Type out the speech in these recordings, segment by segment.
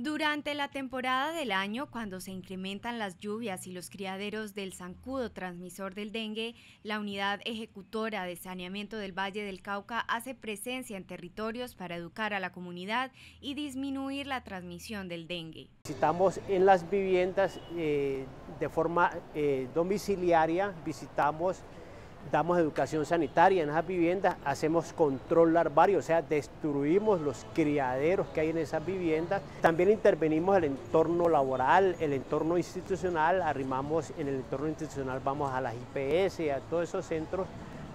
Durante la temporada del año, cuando se incrementan las lluvias y los criaderos del zancudo transmisor del dengue, la unidad ejecutora de saneamiento del Valle del Cauca hace presencia en territorios para educar a la comunidad y disminuir la transmisión del dengue. Visitamos en las viviendas eh, de forma eh, domiciliaria, visitamos damos educación sanitaria en esas viviendas, hacemos control larvario, o sea, destruimos los criaderos que hay en esas viviendas. También intervenimos en el entorno laboral, el entorno institucional, arrimamos en el entorno institucional, vamos a las IPS, a todos esos centros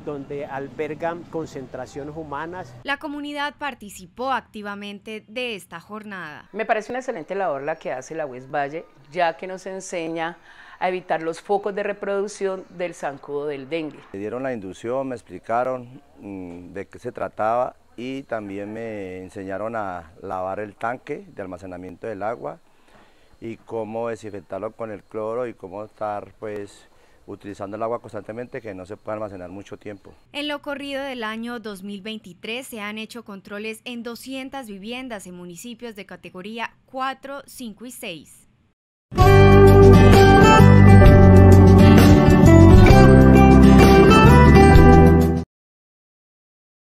donde albergan concentraciones humanas. La comunidad participó activamente de esta jornada. Me parece una excelente labor la que hace la West Valle, ya que nos enseña a evitar los focos de reproducción del zancudo del dengue. Me dieron la inducción, me explicaron mm, de qué se trataba y también me enseñaron a lavar el tanque de almacenamiento del agua y cómo desinfectarlo con el cloro y cómo estar pues utilizando el agua constantemente que no se puede almacenar mucho tiempo. En lo corrido del año 2023 se han hecho controles en 200 viviendas en municipios de categoría 4, 5 y 6.